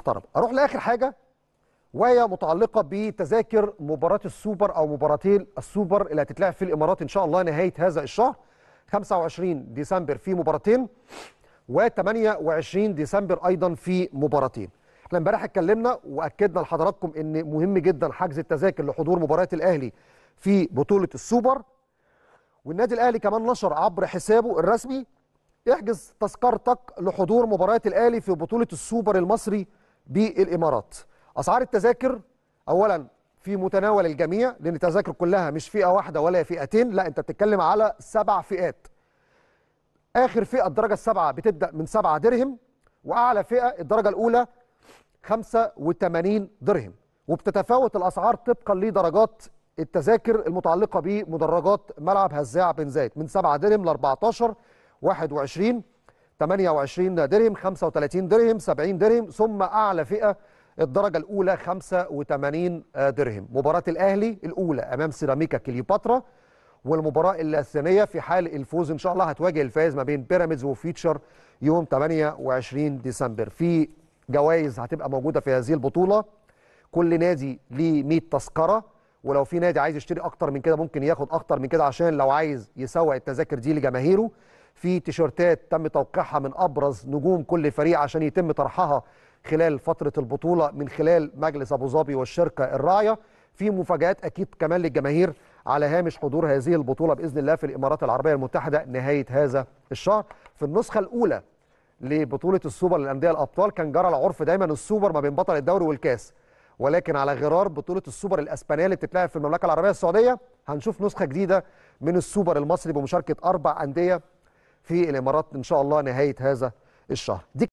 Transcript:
محترمة اروح لاخر حاجه وهي متعلقه بتذاكر مباراه السوبر او مباراتين السوبر اللي هتتلعب في الامارات ان شاء الله نهايه هذا الشهر 25 ديسمبر في مباراتين و28 ديسمبر ايضا في مباراتين احنا امبارح اتكلمنا واكدنا لحضراتكم ان مهم جدا حجز التذاكر لحضور مباراه الاهلي في بطوله السوبر والنادي الاهلي كمان نشر عبر حسابه الرسمي احجز تذكرتك لحضور مباراه الاهلي في بطوله السوبر المصري بالامارات اسعار التذاكر اولا في متناول الجميع لان التذاكر كلها مش فئه واحده ولا فئتين لا انت بتتكلم على سبع فئات اخر فئه الدرجه السبعه بتبدا من 7 درهم واعلى فئه الدرجه الاولى 85 درهم وبتتفاوت الاسعار طبقا لدرجات التذاكر المتعلقه بمدرجات ملعب هزاع بن زايد من 7 درهم ل 14 21 28 درهم 35 درهم 70 درهم ثم أعلى فئة الدرجة الأولى 85 درهم مباراة الأهلي الأولى أمام سيراميكا كليوباترا والمباراة الثانية في حال الفوز إن شاء الله هتواجه الفائز ما بين بيراميدز وفيتشر يوم 28 ديسمبر في جوائز هتبقى موجودة في هذه البطولة كل نادي ليه 100 تذكرة ولو في نادي عايز يشتري أكتر من كده ممكن ياخد أكتر من كده عشان لو عايز يسوق التذاكر دي لجماهيره في تيشرتات تم توقيعها من ابرز نجوم كل فريق عشان يتم طرحها خلال فتره البطوله من خلال مجلس ابو ظبي والشركه الراعيه في مفاجات اكيد كمان للجماهير على هامش حضور هذه البطوله باذن الله في الامارات العربيه المتحده نهايه هذا الشهر في النسخه الاولى لبطوله السوبر للانديه الابطال كان جرى العرف دايما السوبر ما بين بطل الدوري والكاس ولكن على غرار بطوله السوبر الاسبانيه اللي بتتلعب في المملكه العربيه السعوديه هنشوف نسخه جديده من السوبر المصري بمشاركه اربع انديه في الامارات ان شاء الله نهايه هذا الشهر دي